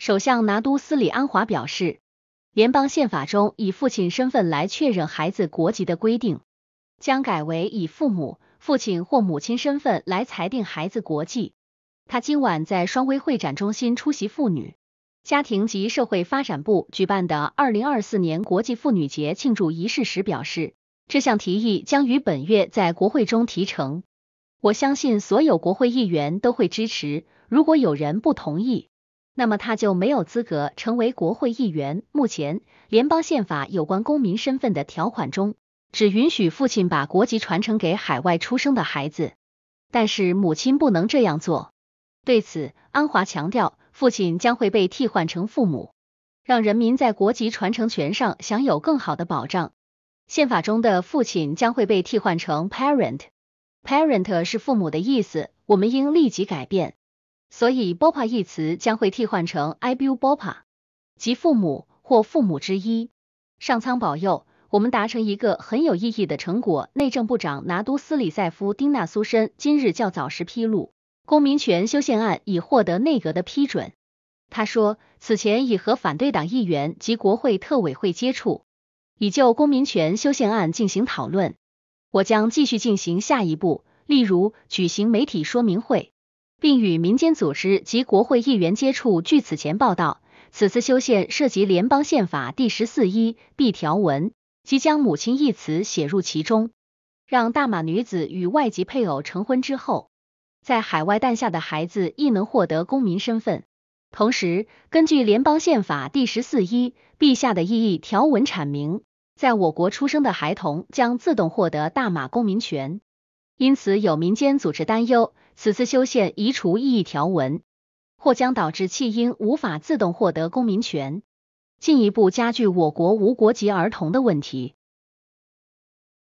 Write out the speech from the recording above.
首相拿督斯里安华表示，联邦宪法中以父亲身份来确认孩子国籍的规定，将改为以父母、父亲或母亲身份来裁定孩子国籍。他今晚在双威会展中心出席妇女、家庭及社会发展部举办的二零二四年国际妇女节庆祝仪式时表示，这项提议将于本月在国会中提成。我相信所有国会议员都会支持。如果有人不同意，那么他就没有资格成为国会议员。目前，联邦宪法有关公民身份的条款中，只允许父亲把国籍传承给海外出生的孩子，但是母亲不能这样做。对此，安华强调，父亲将会被替换成父母，让人民在国籍传承权上享有更好的保障。宪法中的父亲将会被替换成 parent，parent 是父母的意思，我们应立即改变。所以 b o p a 一词将会替换成 ibu b o p a 即父母或父母之一。上苍保佑，我们达成一个很有意义的成果。内政部长拿督斯里塞夫丁纳苏申今日较早时披露，公民权修宪案已获得内阁的批准。他说，此前已和反对党议员及国会特委会接触，已就公民权修宪案进行讨论。我将继续进行下一步，例如举行媒体说明会。并与民间组织及国会议员接触。据此前报道，此次修宪涉及联邦宪法第十四一 b 条文，即将“母亲”一词写入其中，让大马女子与外籍配偶成婚之后，在海外诞下的孩子亦能获得公民身份。同时，根据联邦宪法第十四一 b 下的意义条文阐明，在我国出生的孩童将自动获得大马公民权。因此，有民间组织担忧，此次修宪移除异议条文，或将导致弃婴无法自动获得公民权，进一步加剧我国无国籍儿童的问题。